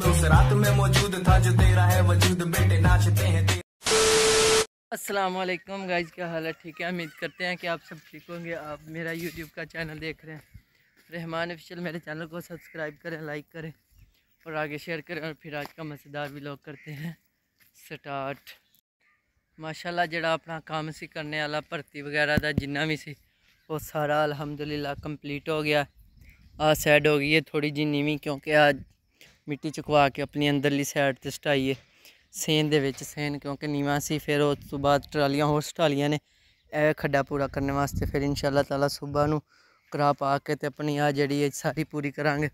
रात में गाइज क्या हाल है ठीक है उम्मीद करते हैं कि आप सब ठीक होंगे आप मेरा यूट्यूब का चैनल देख रहे हैं रहमान अफिशल मेरे चैनल को सब्सक्राइब करें लाइक करें और आगे शेयर करें और फिर आज का मज़ेदार व्लॉग करते हैं स्टार्ट माशाल्लाह जरा अपना काम सी करने वाला भर्ती वगैरह का जिन्ना भी सी वो सारा अलहमदुल्ला कंप्लीट हो गया आ सैड हो गई है थोड़ी जी नीवी क्योंकि आज ਮਿੱਟੀ ਚੁਕਵਾ ਕੇ ਆਪਣੀ ਅੰਦਰਲੀ ਸਾਈਡ ਤੇ ਸਟਾਈਏ ਸੇਨ ਦੇ ਵਿੱਚ ਸੇਨ ਕਿਉਂਕਿ ਨੀਵਾ ਸੀ ਫਿਰ ਉਸ ਤੋਂ ਬਾਅਦ ਟਰਾਲੀਆਂ ਹੋਰ ਸਟਾਲੀਆਂ ਨੇ ਇਹ ਖੱਡਾ ਪੂਰਾ ਕਰਨ ਵਾਸਤੇ ਫਿਰ ਇਨਸ਼ਾਅੱਲਾ ਤਾਲਾ ਸੁਬਾ ਨੂੰ ਕਰਾ ਪਾ ਕੇ ਤੇ ਆਪਣੀ ਆ ਜਿਹੜੀ ਸਾਰੀ ਪੂਰੀ ਕਰਾਂਗੇ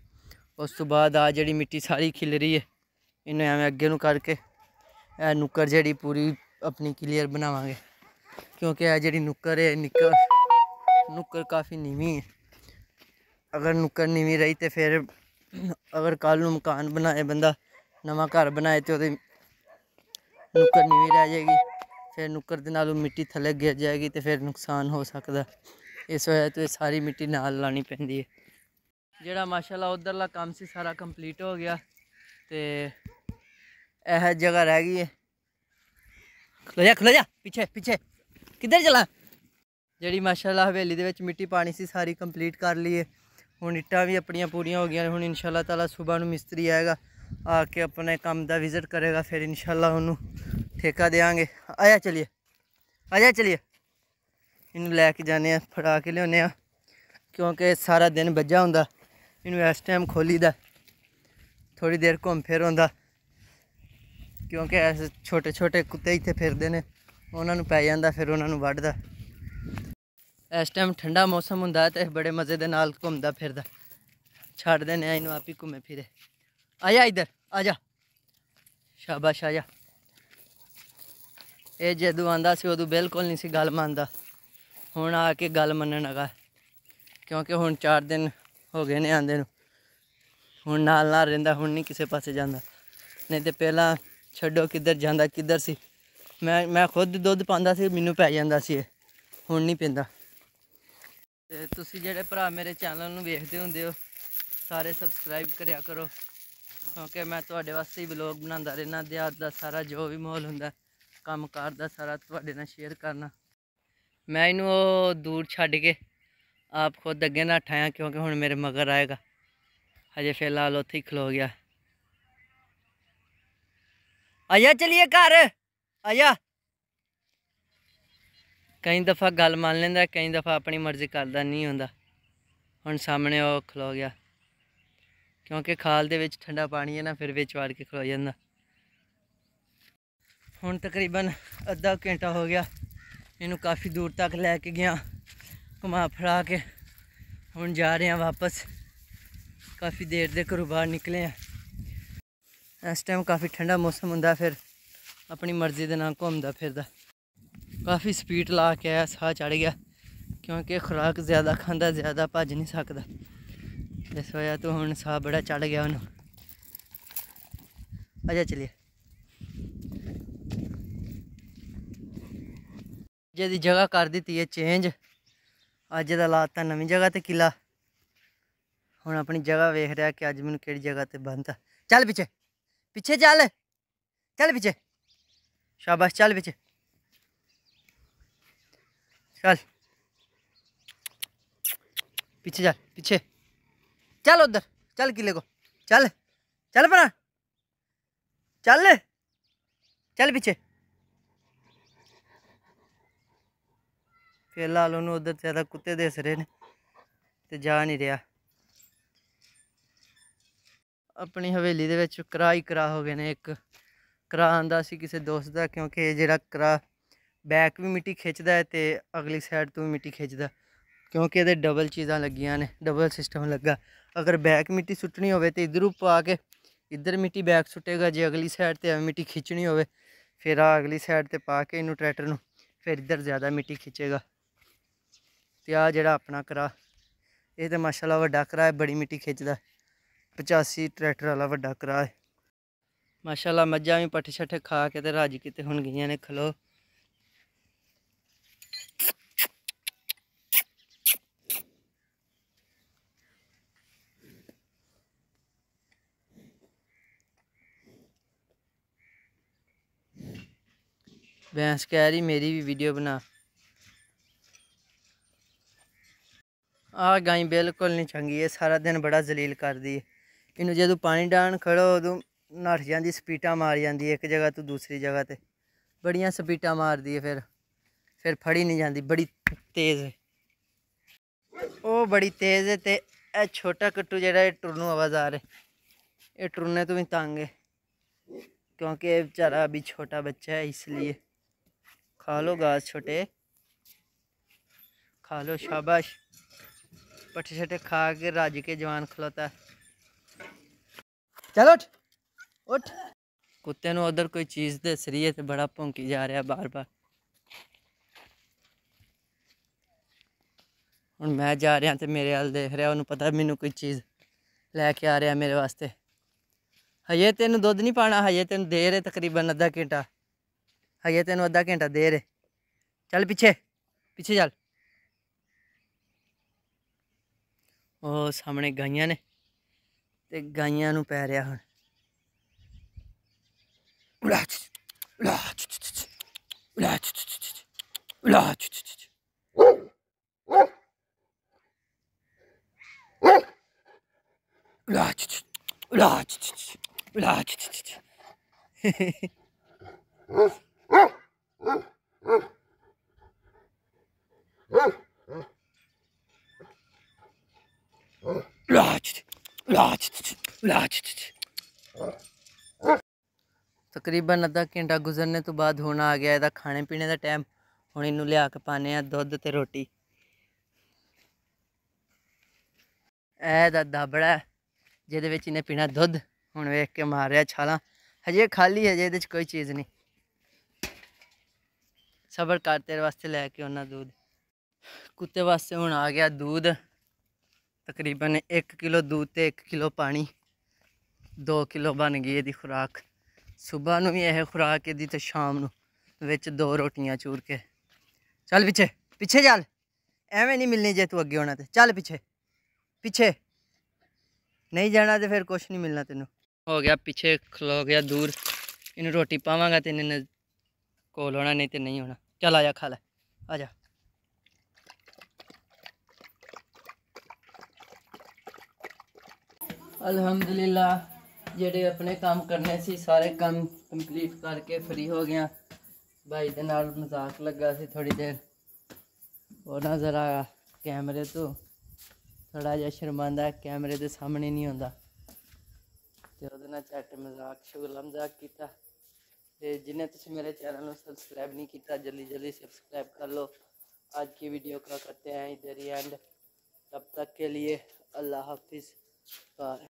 ਉਸ ਤੋਂ ਬਾਅਦ ਆ ਜਿਹੜੀ ਮਿੱਟੀ ਸਾਰੀ ਖਿਲ ਰਹੀ ਹੈ ਇਹਨੂੰ ਐਵੇਂ ਅੱਗੇ ਨੂੰ ਕਰਕੇ ਇਹ ਨੁੱਕਰ ਜਿਹੜੀ ਪੂਰੀ ਆਪਣੀ ਕਲੀਅਰ ਬਣਾਵਾਂਗੇ ਕਿਉਂਕਿ ਇਹ ਜਿਹੜੀ ਨੁੱਕਰ ਹੈ ਨਿੱਕਰ ਨੁੱਕਰ ਕਾਫੀ ਨੀਵੀਂ ਹੈ ਅਗਰ ਨੁੱਕਰ ਨੀਵੀਂ ਰਹੀ ਤੇ ਫਿਰ ਅਗਰ ਕੱਲ ਨੂੰ ਮਕਾਨ ਬਣਾਏ ਬੰਦਾ ਨਵਾਂ ਘਰ ਬਣਾਏ ਤੇ ਉਹਦੇ ਨੁਕਰ ਨਹੀਂ ਰਹਿ ਜਾਏਗੀ ਫਿਰ ਨੁਕਰ ਦੇ ਨਾਲ ਉਹ ਮਿੱਟੀ ਥੱਲੇ ਗਿਰ ਜਾਏਗੀ ਤੇ ਫਿਰ ਨੁਕਸਾਨ ਹੋ ਸਕਦਾ ਇਸ ਵਜ੍ਹਾ ਤੋਂ ਸਾਰੀ ਮਿੱਟੀ ਨਾਲ ਲਾਣੀ ਪੈਂਦੀ ਹੈ ਜਿਹੜਾ ਮਾਸ਼ਾਅੱਲਾ ਉਧਰਲਾ ਕੰਮ ਸੀ ਸਾਰਾ ਕੰਪਲੀਟ ਹੋ ਗਿਆ ਤੇ ਇਹ ਜਗ੍ਹਾ ਰਹਿ ਗਈ ਹੈ ਖਲੋ ਜਾ ਖਲੋ ਜਾ ਪਿੱਛੇ ਪਿੱਛੇ ਕਿੱਧਰ ਚਲਾ ਜਿਹੜੀ ਮਾਸ਼ਾਅੱਲਾ ਹਵੇਲੀ ਦੇ ਵਿੱਚ ਮਿੱਟੀ ਪਾਣੀ ਸੀ ਸਾਰੀ ਕੰਪਲੀਟ ਕਰ ਲਈਏ ਹੁਣ ਇੱਟਾਂ ਵੀ ਆਪਣੀਆਂ ਪੂਰੀਆਂ ਹੋ ਗਈਆਂ ਹੁਣ ਇਨਸ਼ਾਅੱਲਾ ਤਾਲਾ ਸਵੇਰ ਨੂੰ ਮਿਸਤਰੀ ਆਏਗਾ ਆ ਕੇ ਆਪਣੇ ਕੰਮ ਦਾ ਵਿਜ਼ਿਟ ਕਰੇਗਾ ਫਿਰ ਇਨਸ਼ਾਅੱਲਾ ਉਹਨੂੰ ਠੇਕਾ ਦੇਾਂਗੇ ਆਇਆ ਚਲਿਏ ਆਇਆ ਚਲਿਏ ਇਹਨੂੰ ਲੈ ਕੇ ਜਾਣੇ ਆ ਫੜਾ ਕੇ ਲਿਆਉਨੇ ਆ ਕਿਉਂਕਿ ਸਾਰਾ ਦਿਨ ਵੱਜਾ ਹੁੰਦਾ ਇਹਨੂੰ ਇਸ ਟਾਈਮ ਖੋਲੀਦਾ ਥੋੜੀ ਦੇਰ ਘੁੰਮ ਫਿਰ ਹੁੰਦਾ ਕਿਉਂਕਿ ਐਸੇ ਛੋਟੇ ਛੋਟੇ ਕੁੱਤੇ ਇੱਥੇ ਫਿਰਦੇ ਨੇ ਉਹਨਾਂ ਨੂੰ ਪੈ ਜਾਂਦਾ ਫਿਰ ਉਹਨਾਂ ਨੂੰ ਵੱਢਦਾ ਇਸ ਟਾਈਮ ਠੰਡਾ ਮੌਸਮ ਹੁੰਦਾ ਤੇ ਬੜੇ ਮਜ਼ੇ ਦੇ ਨਾਲ ਘੁੰਮਦਾ ਫਿਰਦਾ ਛੱਡ ਨੇ ਇਹਨੂੰ ਆਪ ਹੀ ਘੁੰਮੇ ਫਿਰੇ ਆਇਆ ਇੱਧਰ ਆ ਜਾ ਸ਼ਾਬਾਸ਼ ਆਜਾ ਇਹ ਜਦੋਂ ਆਂਦਾ ਸੀ ਉਦੋਂ ਬਿਲਕੁਲ ਨਹੀਂ ਸੀ ਗੱਲ ਮੰਨਦਾ ਹੁਣ ਆ ਕੇ ਗੱਲ ਮੰਨਣ ਲਗਾ ਕਿਉਂਕਿ ਹੁਣ 4 ਦਿਨ ਹੋ ਗਏ ਨੇ ਆਂਦੇ ਨੂੰ ਹੁਣ ਨਾਲ ਨਾਲ ਰਹਿੰਦਾ ਹੁਣ ਨਹੀਂ ਕਿਸੇ ਪਾਸੇ ਜਾਂਦਾ ਨਹੀਂ ਤੇ ਪਹਿਲਾਂ ਛੱਡੋ ਕਿੱਧਰ ਜਾਂਦਾ ਕਿੱਧਰ ਸੀ ਮੈਂ ਮੈਂ ਖੁਦ ਦੁੱਧ ਪਾਉਂਦਾ ਸੀ ਮੈਨੂੰ ਪੈ ਜਾਂਦਾ ਸੀ ਹੁਣ ਨਹੀਂ ਪੀਂਦਾ ਤੇ ਤੁਸੀਂ ਜਿਹੜੇ ਭਰਾ ਮੇਰੇ ਚੈਨਲ ਨੂੰ ਵੇਖਦੇ ਹੁੰਦੇ ਹੋ ਸਾਰੇ ਸਬਸਕ੍ਰਾਈਬ ਕਰਿਆ ਕਰੋ ਕਿਉਂਕਿ ਮੈਂ ਤੁਹਾਡੇ ਵਾਸਤੇ ਹੀ ਵਲੌਗ ਬਣਾਉਂਦਾ ਰਹਿਣਾ ਦਿਹਾਤ ਦਾ ਸਾਰਾ ਜੋ ਵੀ ਮਾਹੌਲ ਹੁੰਦਾ ਕੰਮਕਾਰ ਦਾ ਸਾਰਾ ਤੁਹਾਡੇ ਨਾਲ ਸ਼ੇਅਰ ਕਰਨਾ ਮੈਂ ਇਹਨੂੰ ਉਹ ਦੂਰ ਛੱਡ ਕੇ ਆਪ ਖੁਦ ਅੱਗੇ ਨਾ ਠਾਇਆ ਕਿਉਂਕਿ ਹੁਣ ਮੇਰੇ ਮਗਰ ਆਏਗਾ ਹਜੇ ਫਿਲਹਾਲ ਉੱਥੇ ਹੀ ਖਲੋ ਗਿਆ ਆਇਆ ਚਲਿਏ ਘਰ ਆਇਆ ਕਈ ਦਫਾ ਗੱਲ ਮੰਨ ਲੈਂਦਾ ਕਈ ਦਫਾ ਆਪਣੀ ਮਰਜ਼ੀ ਕਰਦਾ ਨਹੀਂ ਹੁੰਦਾ ਹੁਣ ਸਾਹਮਣੇ ਉਹ ਖਲੋ ਗਿਆ ਕਿਉਂਕਿ ਖਾਲ ਦੇ ਵਿੱਚ ਠੰਡਾ ਪਾਣੀ ਹੈ ਨਾ ਫਿਰ ਵਿੱਚ ਵੜ ਕੇ ਖਲੋ ਜਾਂਦਾ ਹੁਣ ਤਕਰੀਬਨ ਅੱਧਾ ਘੰਟਾ ਹੋ ਗਿਆ ਇਹਨੂੰ ਕਾਫੀ ਦੂਰ ਤੱਕ ਲੈ ਕੇ ਗਿਆ ਘੁਮਾ ਫੜਾ ਕੇ ਹੁਣ ਜਾ ਰਹੇ ਆ ਵਾਪਸ ਕਾਫੀ ਦੇਰ ਦੇ ਘਰੋਂ ਬਾਹਰ ਨਿਕਲੇ ਆ ਇਸ ਟਾਈਮ ਕਾਫੀ ਠੰਡਾ ਮੌਸਮ ਹੁੰਦਾ ਫਿਰ ਆਪਣੀ ਮਰਜ਼ੀ ਦੇ ਨਾਲ ਘੁੰਮਦਾ ਫਿਰਦਾ ਕਾਫੀ ਸਪੀਡ ਲਾ ਕੇ ਆਇਆ ਸਾਹ ਚੜ ਗਿਆ ਕਿਉਂਕਿ ਖੁਰਾਕ ਜ਼ਿਆਦਾ ਖਾਂਦਾ ਜ਼ਿਆਦਾ ਭੱਜ ਨਹੀਂ ਸਕਦਾ ਇਸ ਵਜ੍ਹਾ ਤੋਂ ਹੁਣ ਸਾਹ ਬੜਾ ਚੜ ਗਿਆ ਉਹਨੂੰ ਅਜਾ ਚਲਿਏ ਜਿਹਦੀ ਜਗ੍ਹਾ ਕਰ ਦਿੱਤੀ ਹੈ ਚੇਂਜ ਅੱਜ ਦਾ ਲਾਤਾ ਨਵੀਂ ਜਗ੍ਹਾ ਤੇ ਕਿਲਾ ਹੁਣ ਆਪਣੀ ਜਗ੍ਹਾ ਵੇਖ ਰਿਹਾ ਕਿ ਅੱਜ ਮੈਨੂੰ ਕਿਹੜੀ ਜਗ੍ਹਾ ਤੇ ਬੰਦਾ ਚੱਲ ਪਿੱਛੇ ਪਿੱਛੇ ਚੱਲ ਚੱਲ ਪਿੱਛੇ ਸ਼ਾਬਾਸ਼ ਚੱਲ ਪਿੱਛੇ चल पीछे जा पीछे चल उधर चल किले को चल चल पर चल चल पीछे ਫਿਲਹਾਲ उन उधर ज्यादा कुत्ते ਦਿਸ रहे ने ते जा नहीं रिया ਆਪਣੀ ਹਵੇਲੀ ਦੇ ਵਿੱਚ ਕਰਾਈ ਕਰਾ ਹੋ ਗਏ ਨੇ ਇੱਕ ਕਰਾ ਆਂਦਾ ਸੀ ਕਿਸੇ ਦੋਸਤ ਦਾ ਕਿਉਂਕਿ ਇਹ ਜਿਹੜਾ ਕਰਾ ਬੈਕ ਵੀ ਮਿੱਟੀ ਖਿੱਚਦਾ ਹੈ ਤੇ ਅਗਲੀ ਸਾਈਡ ਤੋਂ ਵੀ ਮਿੱਟੀ ਖਿੱਚਦਾ ਕਿਉਂਕਿ ਇਹਦੇ ਡਬਲ ਚੀਜ਼ਾਂ ਲੱਗੀਆਂ ਨੇ ਡਬਲ ਸਿਸਟਮ ਲੱਗਾ ਅਗਰ ਬੈਕ ਮਿੱਟੀ ਸੁੱਟਣੀ ਹੋਵੇ ਤੇ ਇਧਰੋਂ ਪਾ ਕੇ ਇਧਰ ਮਿੱਟੀ ਬੈਕ ਸੁੱਟੇਗਾ ਜੇ ਅਗਲੀ ਸਾਈਡ ਤੇ ਐਵੇਂ ਮਿੱਟੀ ਖਿੱਚਣੀ ਹੋਵੇ ਫਿਰ ਆ ਅਗਲੀ ਸਾਈਡ ਤੇ ਪਾ ਕੇ ਇਹਨੂੰ ਟਰੈਕਟਰ ਨੂੰ ਫਿਰ ਇਧਰ ਜ਼ਿਆਦਾ ਮਿੱਟੀ ਖਿੱਚੇਗਾ ਤੇ ਆ ਜਿਹੜਾ ਆਪਣਾ ਕਰਾ ਇਹ ਤੇ ਮਾਸ਼ਾਅੱਲਾ ਵੱਡਾ ਕਰਾ ਹੈ ਬੜੀ ਮਿੱਟੀ ਖਿੱਚਦਾ 85 ਟਰੈਕਟਰ ਵਾਲਾ ਵੱਡਾ ਕਰਾ ਹੈ ਮਾਸ਼ਾਅੱਲਾ ਮੱਝਾਂ ਵੀ ਪੱਠੇ ਛੱਠੇ ਖਾ ਕੇ ਤੇ ਰਾਜ ਕਿਤੇ ਹੁਣ ਗਈਆਂ ਨੇ ਖਲੋ ਬੈਂਸ ਕਹਿ ਰਹੀ ਮੇਰੀ ਵੀ ਵੀਡੀਓ ਬਣਾ ਆ ਗਾਈ ਬਿਲਕੁਲ ਨਹੀਂ ਚੰਗੀ ਇਹ ਸਾਰਾ ਦਿਨ ਬੜਾ ਜ਼ਲੀਲ ਕਰਦੀ ਹੈ ਇਹਨੂੰ ਜਦੋਂ ਪਾਣੀ ਡਾਣ ਖੜੋ ਉਦੋਂ ਨੱਠ ਜਾਂਦੀ ਸਪੀਟਾਂ ਮਾਰ ਜਾਂਦੀ ਇੱਕ ਜਗ੍ਹਾ ਤੋਂ ਦੂਸਰੀ ਜਗ੍ਹਾ ਤੇ ਬੜੀਆਂ ਸਪੀਟਾਂ ਮਾਰਦੀ ਹੈ ਫਿਰ ਫਿਰ ਫੜੀ ਨਹੀਂ ਜਾਂਦੀ ਬੜੀ ਤੇਜ਼ ਹੈ ਉਹ ਬੜੀ ਤੇਜ਼ ਹੈ ਤੇ ਇਹ ਛੋਟਾ ਕੱਟੂ ਜਿਹੜਾ ਇਹ ਟੁਰਨੂ ਆਵਾਜ਼ ਆ ਰਿਹਾ ਇਹ ਟੁਰਨੇ ਤੋਂ ਵੀ ਤੰਗ ਹੈ ਕਿਉਂਕਿ ਇਹ ਵਿਚਾਰਾ ਵੀ ਛੋਟਾ ਬੱਚਾ ਹੈ ਇਸ ਲਈ खा लो घास छोटे खा लो शाबाश पट्टे छटे खा के राज के जवान खलोता है चलो उठ उठ कुत्ते ਨੂੰ ਉਧਰ ਕੋਈ ਚੀਜ਼ ਦੇ ਸਰੀਏ ਤੇ ਬੜਾ ਭੌਂਕੀ ਜਾ ਰਿਹਾ ਬਾਰ-ਬਾਰ ਹੁਣ ਮੈਂ ਜਾ ਰਿਹਾ ਤੇ ਮੇਰੇ ਵੱਲ ਦੇਖ ਰਿਹਾ ਉਹਨੂੰ ਪਤਾ ਮੈਨੂੰ ਕੋਈ ਚੀਜ਼ ਲੈ ਕੇ ਆ ਰਿਹਾ ਮੇਰੇ ਵਾਸਤੇ ਹਜੇ ਤੈਨੂੰ ਦੁੱਧ ਨਹੀਂ ਪਾਣਾ ਹਜੇ ਤੈਨੂੰ ਦੇਰ ਹੈ ਤਕਰੀਬਨ ਅੱਧਾ ਘੰਟਾ ਹਜੇ ਤੈਨੂੰ ਅੱਧਾ ਘੰਟਾ ਦੇਰ ਹੈ ਚੱਲ ਪਿੱਛੇ ਪਿੱਛੇ ਚੱਲ ਉਹ ਸਾਹਮਣੇ ਗਾਈਆਂ ਨੇ ਤੇ ਗਾਈਆਂ ਨੂੰ ਪੈ ਰਿਹਾ ਹੁਣ ਉਲਾ ਉਲਾ ਉਲਾ ਉਲਾ ਉਲਾ ਉਲਾ ਉਲਾ ਉਲਾ ਤਕਰੀਬਨ ਅੱਧਾ ਘੰਟਾ ਗੁਜ਼ਰਨੇ ਤੋਂ ਬਾਅਦ ਹੁਣ ਆ ਗਿਆ ਇਹਦਾ ਖਾਣੇ ਪੀਣੇ ਦਾ ਟਾਈਮ ਹੁਣ ਇਹਨੂੰ ਲਿਆ ਕੇ ਪਾਣੇ ਆ ਦੁੱਧ ਤੇ ਰੋਟੀ ਇਹ ਦਾ ਦਾਬੜਾ ਜਿਹਦੇ ਵਿੱਚ ਇਹਨੇ ਪੀਣਾ ਦੁੱਧ ਹੁਣ ਵੇਖ ਕੇ ਮਾਰ ਰਿਹਾ ਛਾਲਾਂ ਹਜੇ ਖਾਲੀ ਹੈ ਜਿਹਦੇ ਵਿੱਚ ਕੋਈ ਚੀਜ਼ ਨਹੀਂ ਸਬਰ ਕਰ ਤੇਰੇ ਵਾਸਤੇ ਲੈ ਕੇ ਉਹਨਾਂ ਦੁੱਧ ਕੁੱਤੇ ਵਾਸਤੇ ਹੁਣ ਆ ਗਿਆ ਦੁੱਧ तकरीबन एक किलो दूध तो एक किलो पानी दो किलो बन गई ਇਹਦੀ ਖੁਰਾਕ ਸਵੇਰ ਨੂੰ ਵੀ ਇਹ ਖੁਰਾਕ ਇਹਦੀ ਤੇ ਸ਼ਾਮ ਨੂੰ ਵਿੱਚ ਦੋ ਰੋਟੀਆਂ ਚੂਰ ਕੇ ਚੱਲ ਪਿੱਛੇ ਪਿੱਛੇ ਚੱਲ ਐਵੇਂ ਨਹੀਂ ਮਿਲਣੀ ਜੇ ਤੂੰ ਅੱਗੇ ਹੋਣਾ ਤੇ ਚੱਲ ਪਿੱਛੇ ਪਿੱਛੇ ਨਹੀਂ ਜਾਣਾ ਤੇ ਫਿਰ ਕੁਝ ਨਹੀਂ ਮਿਲਣਾ ਤੈਨੂੰ ਹੋ ਗਿਆ ਪਿੱਛੇ ਖਲੋ ਗਿਆ ਦੂਰ ਇਹਨੂੰ ਰੋਟੀ ਪਾਵਾਂਗਾ ਤੇ ਇਹਨੇ ਕੋਲ ਹੋਣਾ ਨਹੀਂ ਤੇ ਨਹੀਂ ਹੋਣਾ ਚੱਲ ਆ ਜਾ ਖਾ ਲੈ ਆ ਜਾ अलहमदुल्ला जेडे अपने काम करने से सारे काम कंप्लीट करके फ्री हो गया भाई के मजाक लगा से थोड़ी देर और ना जरा कैमरे तो थोड़ा जहा शर्मा कैमरे के सामने नहीं आता तो झट मजाक शुगला मजाक किया जिन्हें तुम मेरे चैनल में सबसक्राइब नहीं किया जल्दी जल्दी सबसक्राइब कर लो आज की वीडियो का करते हैं इधर ही एंड तब तक के लिए अल्लाह हाफिज़ बाय